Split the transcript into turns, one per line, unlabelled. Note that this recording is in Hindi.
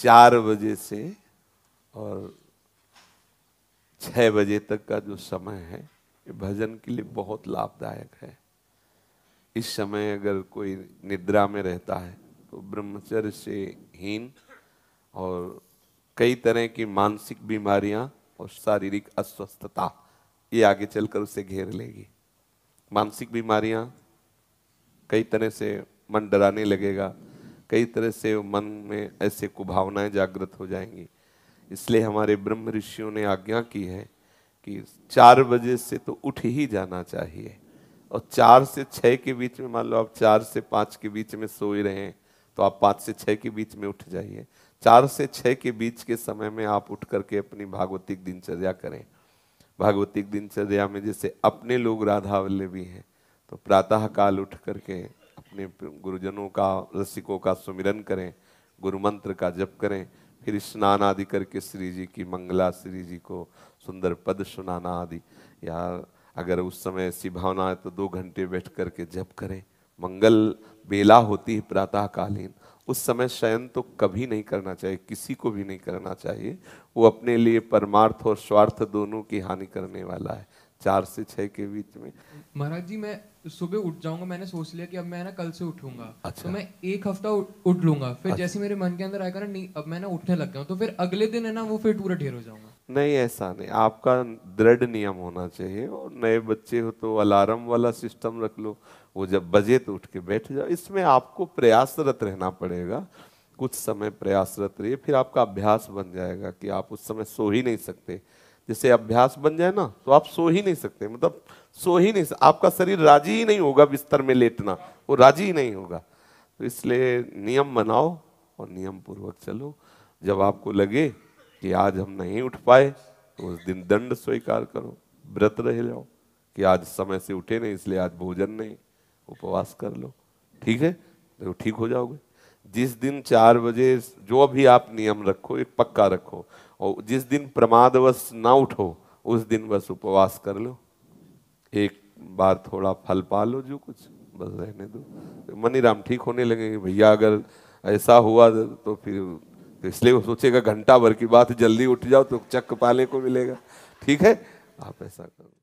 चार बजे से और छः बजे तक का जो समय है ये भजन के लिए बहुत लाभदायक है इस समय अगर कोई निद्रा में रहता है तो ब्रह्मचर्य से हीन और कई तरह की मानसिक बीमारियां और शारीरिक अस्वस्थता ये आगे चलकर उसे घेर लेगी मानसिक बीमारियां कई तरह से मन डराने लगेगा कई तरह से मन में ऐसे कुभावनाएं जागृत हो जाएंगी इसलिए हमारे ब्रह्म ऋषियों ने आज्ञा की है कि चार बजे से तो उठ ही जाना चाहिए और चार से छः के बीच में मान लो आप चार से पाँच के बीच में सोए रहे हैं तो आप पाँच से छः के बीच में उठ जाइए चार से छः के बीच के समय में आप उठ करके अपनी भागवतिक दिनचर्या करें भागवतिक दिनचर्या में जैसे अपने लोग राधा भी हैं तो प्रातः काल उठ करके अपने गुरुजनों का रसिकों का सुमिरन करें गुरु मंत्र का जप करें फिर स्नान आदि करके श्री जी की मंगला श्री जी को सुंदर पद सुनाना आदि या अगर उस समय ऐसी भावना है तो दो घंटे बैठ करके जप करें मंगल बेला होती है प्रातःकालीन उस समय शयन तो कभी नहीं करना चाहिए किसी को भी नहीं करना चाहिए वो अपने लिए परमार्थ और स्वार्थ दोनों की हानि करने वाला है चार से छह के बीच में
महाराज जी मैं सुबह उठ जाऊंगा मैंने सोच लिया कि अब मैं ना कल से उठूंगा अच्छा। तो मैं एक हफ्ता उठ लूंगा फिर अच्छा। जैसे मेरे मन के अंदर आएगा ना नहीं अब मैं ना उठने लग गया तो फिर अगले दिन है ना वो फिर पूरा ढेर हो जाऊंगा
नहीं ऐसा नहीं आपका दृढ़ नियम होना चाहिए और नए बच्चे हो तो अलार्म वाला सिस्टम रख लो वो जब बजे तो उठ के बैठ जाओ इसमें आपको प्रयासरत रहना पड़ेगा कुछ समय प्रयासरत रहिए फिर आपका अभ्यास बन जाएगा कि आप उस समय सो ही नहीं सकते जैसे अभ्यास बन जाए ना तो आप सो ही नहीं सकते मतलब सो ही नहीं आपका शरीर राजी ही नहीं होगा बिस्तर में लेटना वो राजी ही नहीं होगा तो इसलिए नियम बनाओ और नियम पूर्वक चलो जब आपको लगे कि आज हम नहीं उठ पाए तो उस दिन दंड स्वीकार करो व्रत रह जाओ कि आज समय से उठे नहीं इसलिए आज भोजन नहीं उपवास कर लो ठीक है तो ठीक हो जाओगे जिस दिन चार बजे जो भी आप नियम रखो एक पक्का रखो और जिस दिन प्रमादवश ना उठो उस दिन बस उपवास कर लो एक बार थोड़ा फल पा लो जो कुछ बस रहने दो मनी राम ठीक होने लगे भैया अगर ऐसा हुआ तो फिर तो इसलिए वो सोचेगा घंटा भर की बात जल्दी उठ जाओ तो चक्क पाने को मिलेगा ठीक है आप ऐसा करो